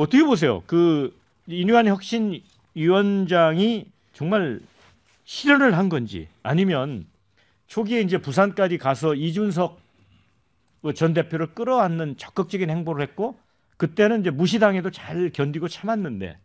뭐 어떻게 보세요? 그 인류한 혁신 위원장이 정말 실현을 한 건지 아니면 초기에 이제 부산까지 가서 이준석 뭐 전 대표를 끌어안는 적극적인 행보를 했고 그때는 이제 무시당해도 잘 견디고 참았는데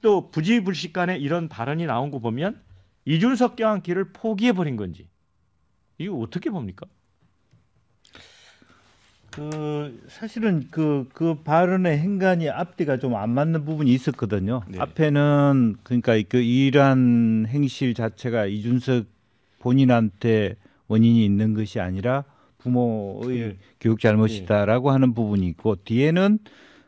또 부지불식간에 이런 발언이 나온 거 보면 이준석 껴안기를 포기해 버린 건지 이거 어떻게 봅니까? 그 사실은 그그 그 발언의 행간이 앞뒤가 좀 안 맞는 부분이 있었거든요. 네. 앞에는 그러니까 그 이란 행실 자체가 이준석 본인한테 원인이 있는 것이 아니라 부모의 네. 교육 잘못이다라고 하는 부분이 있고 뒤에는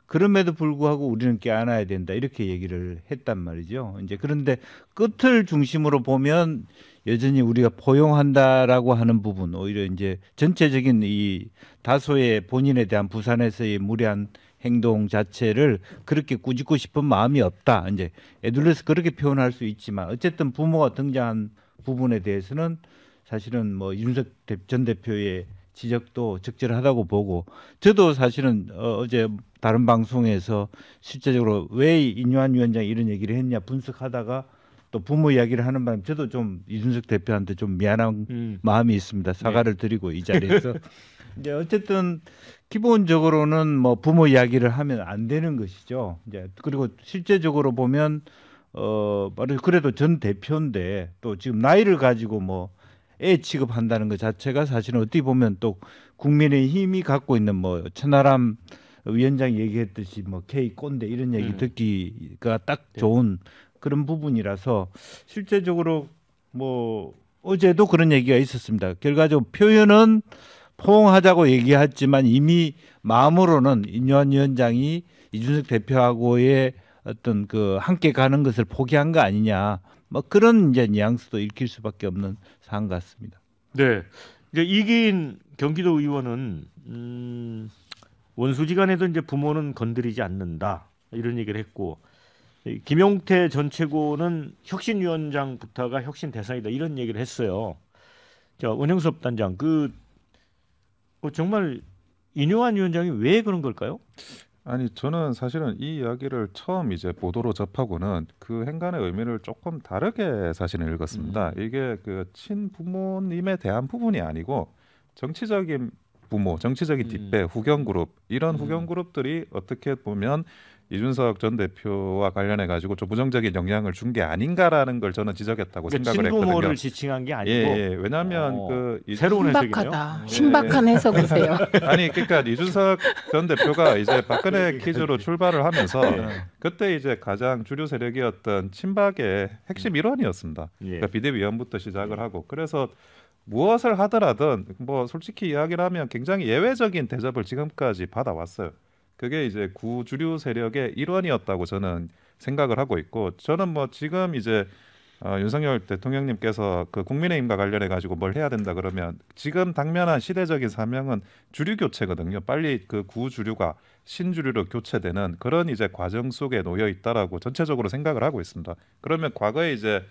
그럼에도 불구하고 우리는 깨안아야 된다 이렇게 얘기를 했단 말이죠. 이제 그런데 끝을 중심으로 보면 여전히 우리가 포용한다라고 하는 부분 오히려 이제 전체적인 이 다소의 본인에 대한 부산에서의 무리한 행동 자체를 그렇게 꾸짖고 싶은 마음이 없다. 이제 에둘레스 그렇게 표현할 수 있지만 어쨌든 부모가 등장한 부분에 대해서는 사실은 뭐 윤석 전 대표의 지적도 적절하다고 보고 저도 사실은 어, 어제 다른 방송에서 실제적으로 왜 인요한 위원장이 이런 얘기를 했냐 분석하다가 또 부모 이야기를 하는 바람에 저도 좀 이준석 대표한테 좀 미안한 음. 마음이 있습니다. 네. 사과를 네. 드리고 이 자리에서 이제 어쨌든 기본적으로는 뭐 부모 이야기를 하면 안 되는 것이죠. 이제 그리고 실제적으로 보면 어 그래도 전 대표인데 또 지금 나이를 가지고 뭐 애 취급한다는 것 자체가 사실은 어떻게 보면 또 국민의 힘이 갖고 있는 뭐 천하람 위원장이 얘기했듯이 뭐 K 꼰대 이런 얘기 음. 듣기가 딱 예. 좋은 그런 부분이라서 실제적으로 뭐 어제도 그런 얘기가 있었습니다. 결과적으로 표현은 포옹하자고 얘기했지만 이미 마음으로는 인요한 위원장이 이준석 대표하고의 어떤 그 함께 가는 것을 포기한 거 아니냐 뭐 그런 이제 뉘앙스도 읽힐 수밖에 없는 상안 같습니다. 네, 이제 그러니까 이기인 경기도 의원은 음, 원수지간에도 이제 부모는 건드리지 않는다 이런 얘기를 했고 김용태 전 최고는 혁신위원장 부터가 혁신 대상이다 이런 얘기를 했어요. 자 원형섭 단장 그 어, 정말 인효환 위원장이 왜 그런 걸까요? 아니 저는 사실은 이 이야기를 처음 이제 보도로 접하고는 그 행간의 의미를 조금 다르게 사실은 읽었습니다. 음. 이게 그 친부모님에 대한 부분이 아니고 정치적인 부모, 정치적인 음. 뒷배, 음. 후견 그룹 이런 음. 후견 그룹들이 어떻게 보면 이준석 전 대표와 관련해 가지고 좀 부정적인 영향을 준 게 아닌가라는 걸 저는 지적했다고 그러니까 생각을 했거든요. 친부모를 지칭한 게 아니고 예, 예. 왜냐하면 어, 그 새로운 신박하다. 해석이네요. 예. 신박한 해석이세요. 아니 그러니까 이준석 전 대표가 이제 박근혜 예, 예, 퀴즈로 출발을 하면서 그때 이제 가장 주류 세력이었던 친박의 핵심 음. 일원이었습니다. 그러니까 비대위원부터 시작을 하고 그래서 무엇을 하더라든 뭐 솔직히 이야기를 하면 굉장히 예외적인 대접을 지금까지 받아왔어요. 그게 이제 구주류 세력의 일원이었다고 저는 생각을 하고 있고 저는 뭐 지금 이제 어, 윤석열 대통령님께서 그 국민의힘과 관련해 가지고 뭘 해야 된다 그러면 지금 당면한 시대적인 사명은 주류 교체거든요. 빨리 그 구주류가 신주류로 교체되는 그런 이제 과정 속에 놓여 있다라고 전체적으로 생각을 하고 있습니다. 그러면 과거에 이제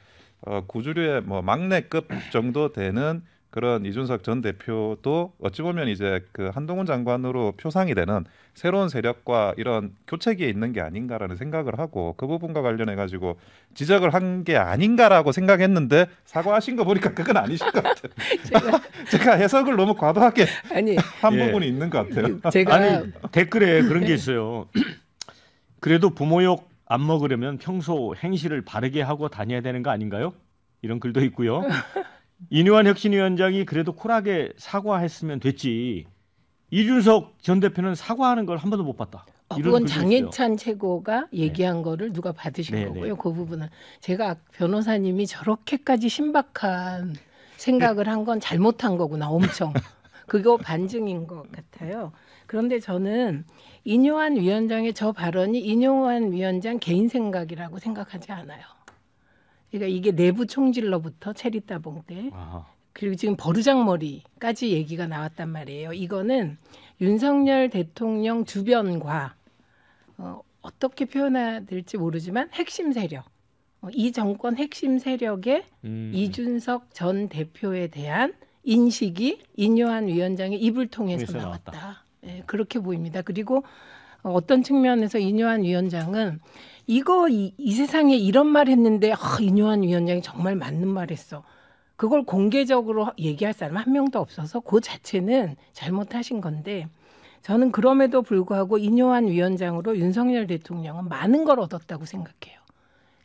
어, 구주류의 뭐 막내급 정도 되는 그런 이준석 전 대표도 어찌 보면 이제 그 한동훈 장관으로 표상이 되는 새로운 세력과 이런 교체기에 있는 게 아닌가라는 생각을 하고 그 부분과 관련해 가지고 지적을 한 게 아닌가라고 생각했는데 사과하신 거 보니까 그건 아니신 것 같아요. 제가, 제가 해석을 너무 과도하게 아니, 한 예. 부분이 있는 것 같아요. 제가 아니 댓글에 그런 게 있어요. 그래도 부모욕 안 먹으려면 평소 행실을 바르게 하고 다녀야 되는 거 아닌가요? 이런 글도 있고요. 이뇨한 혁신위원장이 그래도 쿨하게 사과했으면 됐지. 이준석 전 대표는 사과하는 걸 한 번도 못 봤다. 어, 그건 장해찬 최고가 네. 얘기한 네. 거를 누가 받으신 네, 네, 거고요. 그 부분은 제가 변호사님이 저렇게까지 신박한 생각을 한 건 잘못한 거구나. 엄청 그거 반증인 것 같아요. 그런데 저는 인용한 위원장의 저 발언이 인용한 위원장 개인 생각이라고 생각하지 않아요. 그러니까 이게 내부 총질로부터 체리 따봉 때 그리고 지금 버르장머리까지 얘기가 나왔단 말이에요. 이거는 윤석열 대통령 주변과 어, 어떻게 표현해야 될지 모르지만 핵심 세력 어, 이 정권 핵심 세력의 음. 이준석 전 대표에 대한 인식이 인요한 위원장의 입을 통해서 나왔다. 나왔다. 네, 그렇게 보입니다. 그리고 어떤 측면에서 인요한 위원장은 이거 이, 이 세상에 이런 말 했는데 아, 인요한 위원장이 정말 맞는 말 했어. 그걸 공개적으로 얘기할 사람 한 명도 없어서 그 자체는 잘못하신 건데 저는 그럼에도 불구하고 인요한 위원장으로 윤석열 대통령은 많은 걸 얻었다고 생각해요.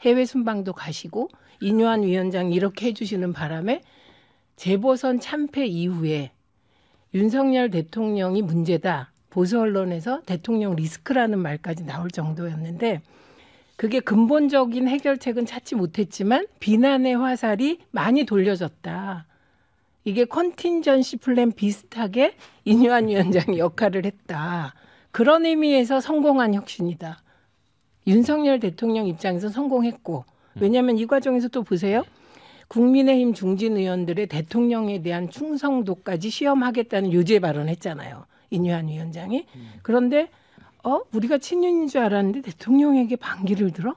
해외 순방도 가시고 인요한 위원장 이렇게 해주시는 바람에 재보선 참패 이후에 윤석열 대통령이 문제다. 보수 언론에서 대통령 리스크라는 말까지 나올 정도였는데 그게 근본적인 해결책은 찾지 못했지만 비난의 화살이 많이 돌려졌다. 이게 컨틴전시 플랜 비슷하게 인유한 위원장이 역할을 했다. 그런 의미에서 성공한 혁신이다. 윤석열 대통령 입장에서 성공했고 왜냐하면 이 과정에서 또 보세요. 국민의힘 중진 의원들의 대통령에 대한 충성도까지 시험하겠다는 유죄 발언했잖아요. 인유한 위원장이. 음. 그런데 어 우리가 친윤인 줄 알았는데 대통령에게 반기를 들어?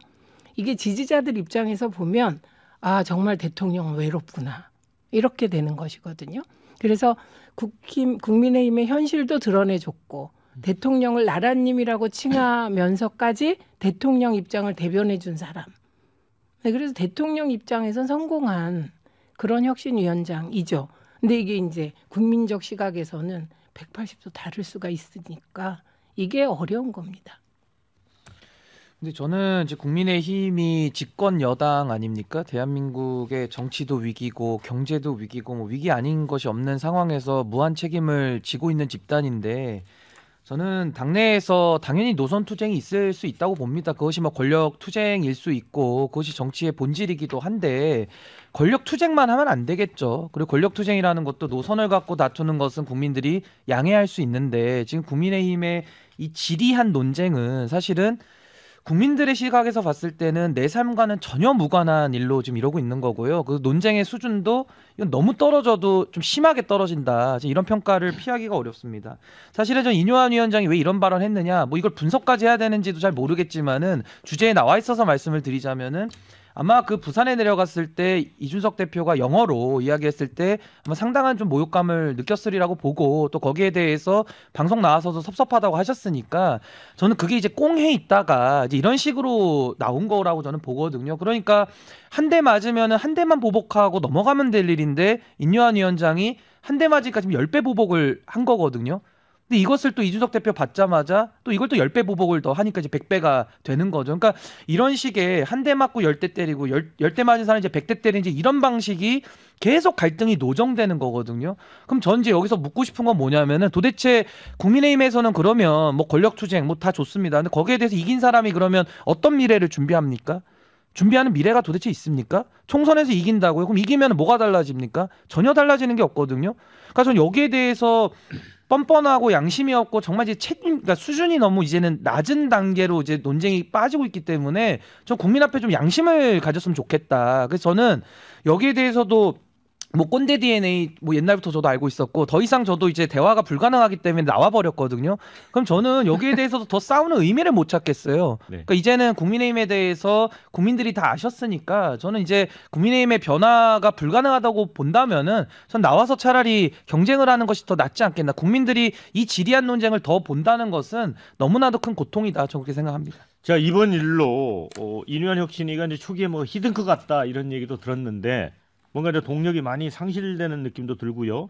이게 지지자들 입장에서 보면 아 정말 대통령 외롭구나 이렇게 되는 것이거든요. 그래서 국힘 국민의힘의 현실도 드러내줬고 대통령을 나라님이라고 칭하면서까지 대통령 입장을 대변해준 사람. 네, 그래서 대통령 입장에선 성공한 그런 혁신위원장이죠. 근데 이게 이제 국민적 시각에서는 180도 다를 수가 있으니까 이게 어려운 겁니다. 근데 저는 이제 국민의힘이 집권 여당 아닙니까? 대한민국의 정치도 위기고 경제도 위기고 뭐 위기 아닌 것이 없는 상황에서 무한 책임을 지고 있는 집단인데 저는 당내에서 당연히 노선 투쟁이 있을 수 있다고 봅니다. 그것이 뭐 권력 투쟁일 수 있고 그것이 정치의 본질이기도 한데 권력 투쟁만 하면 안 되겠죠. 그리고 권력 투쟁이라는 것도 노선을 갖고 다투는 것은 국민들이 양해할 수 있는데 지금 국민의힘의 이 지리한 논쟁은 사실은 국민들의 시각에서 봤을 때는 내 삶과는 전혀 무관한 일로 지금 이러고 있는 거고요. 그 논쟁의 수준도 이건 너무 떨어져도 좀 심하게 떨어진다. 이런 평가를 피하기가 어렵습니다. 사실은 전 이뇨한 위원장이 왜 이런 발언했느냐, 을뭐 이걸 분석까지 해야 되는지도 잘 모르겠지만은 주제에 나와 있어서 말씀을 드리자면은 아마 그 부산에 내려갔을 때 이준석 대표가 영어로 이야기했을 때 아마 상당한 좀 모욕감을 느꼈으리라고 보고 또 거기에 대해서 방송 나와서도 섭섭하다고 하셨으니까 저는 그게 이제 꽁해 있다가 이제 이런 식으로 나온 거라고 저는 보거든요. 그러니까 한 대 맞으면 한 대만 보복하고 넘어가면 될 일인데 인요한 위원장이 한 대 맞으니까 지금 10배 보복을 한 거거든요. 근데 이것을 또 이준석 대표 받자마자 또 이걸 또 10배 보복을 더 하니까 이제 100배가 되는 거죠. 그러니까 이런 식의 한 대 맞고 10대 때리고 10, 10대 맞은 사람 이제 100대 때리는 이런 방식이 계속 갈등이 노정되는 거거든요. 그럼 전 이제 여기서 묻고 싶은 건 뭐냐면은 도대체 국민의힘에서는 그러면 뭐 권력 투쟁 뭐 다 좋습니다. 근데 거기에 대해서 이긴 사람이 그러면 어떤 미래를 준비합니까? 준비하는 미래가 도대체 있습니까? 총선에서 이긴다고요? 그럼 이기면 뭐가 달라집니까? 전혀 달라지는 게 없거든요. 그러니까 전 여기에 대해서 뻔뻔하고 양심이 없고 정말 이제 책임 그러니까 수준이 너무 이제는 낮은 단계로 이제 논쟁이 빠지고 있기 때문에 저 국민 앞에 좀 양심을 가졌으면 좋겠다. 그래서 저는 여기에 대해서도 뭐 꼰대 DNA 뭐 옛날부터 저도 알고 있었고 더 이상 저도 이제 대화가 불가능하기 때문에 나와 버렸거든요. 그럼 저는 여기에 대해서도 더 싸우는 의미를 못 찾겠어요. 네. 그러니까 이제는 국민의힘에 대해서 국민들이 다 아셨으니까 저는 이제 국민의힘의 변화가 불가능하다고 본다면은 전 나와서 차라리 경쟁을 하는 것이 더 낫지 않겠나. 국민들이 이 지리한 논쟁을 더 본다는 것은 너무나도 큰 고통이다. 저 그렇게 생각합니다. 자 이번 일로 어, 이누현 혁신이가 이제 초기에 뭐 히든크 같다 이런 얘기도 들었는데 뭔가 이제 동력이 많이 상실되는 느낌도 들고요.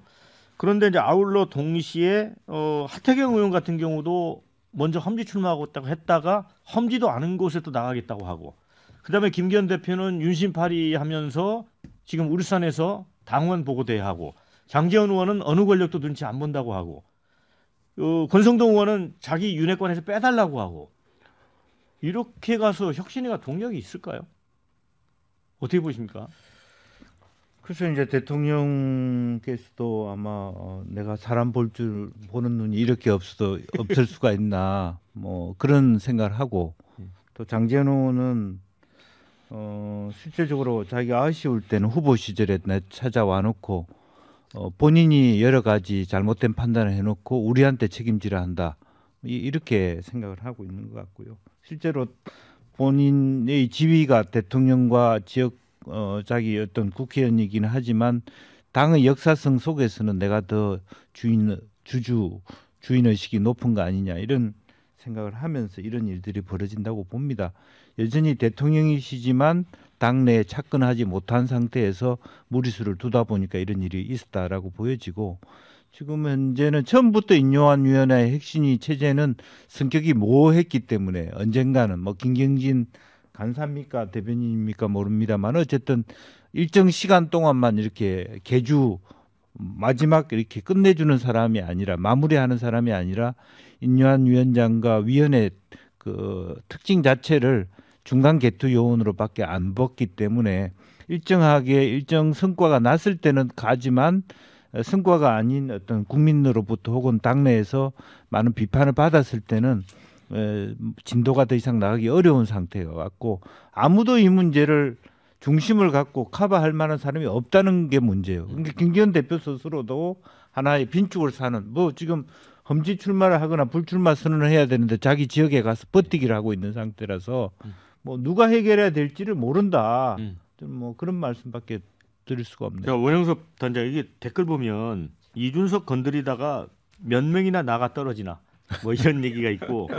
그런데 이제 아울러 동시에 어, 하태경 의원 같은 경우도 먼저 험지 출마하고 했다가 험지도 않은 곳에 또 나가겠다고 하고 그다음에 김기현 대표는 윤심팔이 하면서 지금 울산에서 당원 보고대 하고 장재원 의원은 어느 권력도 눈치 안 본다고 하고 어, 권성동 의원은 자기 윤핵관에서 빼달라고 하고 이렇게 가서 혁신이가 동력이 있을까요? 어떻게 보십니까? 그래서 이제 대통령께서도 아마 어, 내가 사람 볼 줄 보는 눈이 이렇게 없어도 없을 수가 있나 뭐 그런 생각을 하고 또 장재호는 어, 실제적으로 자기가 아쉬울 때는 후보 시절에 찾아와 놓고 어, 본인이 여러 가지 잘못된 판단을 해놓고 우리한테 책임지라 한다 이, 이렇게 생각을 하고 있는 것 같고요. 실제로 본인의 지위가 대통령과 지역 어, 자기 어떤 국회의원이긴 하지만 당의 역사성 속에서는 내가 더 주인 주주 주인 의식이 높은 거 아니냐 이런 생각을 하면서 이런 일들이 벌어진다고 봅니다. 여전히 대통령이시지만 당내에 착근하지 못한 상태에서 무리수를 두다 보니까 이런 일이 있었다라고 보여지고 지금 현재는 처음부터 인용한 위원회의 핵심이 체제는 성격이 모호했기 때문에 언젠가는 뭐 김경진 간사입니까 대변인입니까 모릅니다만 어쨌든 일정 시간 동안만 이렇게 개주 마지막 이렇게 끝내주는 사람이 아니라 마무리하는 사람이 아니라 인류한 위원장과 위원회 그 특징 자체를 중간 개투 요원으로밖에 안 봤기 때문에 일정하게 일정 성과가 났을 때는 가지만 성과가 아닌 어떤 국민으로부터 혹은 당내에서 많은 비판을 받았을 때는 진도가 더 이상 나가기 어려운 상태가 갖고 아무도 이 문제를 중심을 갖고 커버할 만한 사람이 없다는 게 문제예요. 근데 그러니까 음. 김기현 대표 스스로도 하나의 빈축을 사는 뭐 지금 험지 출마를 하거나 불출마 선언을 해야 되는데 자기 지역에 가서 버티기를 하고 있는 상태라서 음. 뭐 누가 해결해야 될지를 모른다. 좀뭐 음. 그런 말씀밖에 드릴 수가 없네요. 자, 원영섭 단장 이게 댓글 보면 이준석 건드리다가 몇 명이나 나가 떨어지나 뭐 이런 얘기가 있고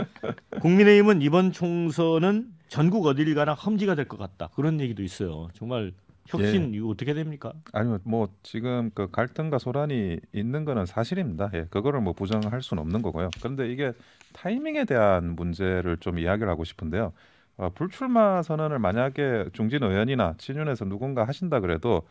국민의힘은 이번 총선은 전국 어디를 가나 험지가 될 것 같다 그런 얘기도 있어요. 정말 혁신 예. 이거 어떻게 됩니까? 아니면 뭐 지금 그 갈등과 소란이 있는 거는 사실입니다. 예, 그거를 뭐 부정할 수는 없는 거고요. 그런데 이게 타이밍에 대한 문제를 좀 이야기를 하고 싶은데요. 어, 불출마 선언을 만약에 중진 의원이나 친윤에서 누군가 하신다 그래도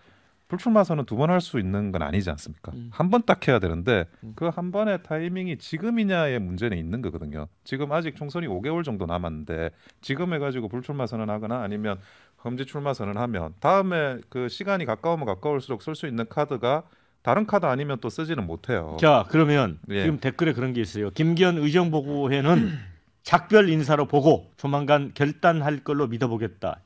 불출마선언두번할수 있는 건 아니지 않습니까? 음. 한번 딱 해야 되는데 음. 그한 번의 타이밍이 지금이냐의 문제는 있는 거거든요. 지금 아직 총선이 5개월 정도 남았는데 지금 해가지고 불출마선언 하거나 아니면 험지 출마선언 하면 다음에 그 시간이 가까우면 가까울수록 쓸 수 있는 카드가 다른 카드 아니면 또 쓰지는 못해요. 자 그러면 예. 지금 댓글에 그런 게 있어요. 김기현 의정보고회는 작별 인사로 보고 조만간 결단할 걸로 믿어보겠다.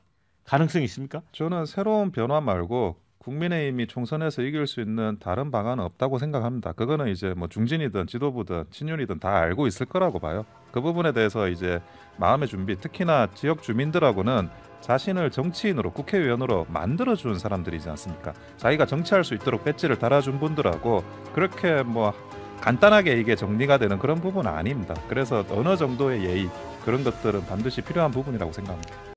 가능성이 있습니까? 저는 새로운 변화 말고 국민의힘이 총선에서 이길 수 있는 다른 방안은 없다고 생각합니다. 그거는 이제 뭐 중진이든 지도부든 친윤이든 다 알고 있을 거라고 봐요. 그 부분에 대해서 이제 마음의 준비, 특히나 지역 주민들하고는 자신을 정치인으로 국회의원으로 만들어준 사람들이지 않습니까? 자기가 정치할 수 있도록 배지를 달아준 분들하고 그렇게 뭐 간단하게 이게 정리가 되는 그런 부분은 아닙니다. 그래서 어느 정도의 예의 그런 것들은 반드시 필요한 부분이라고 생각합니다.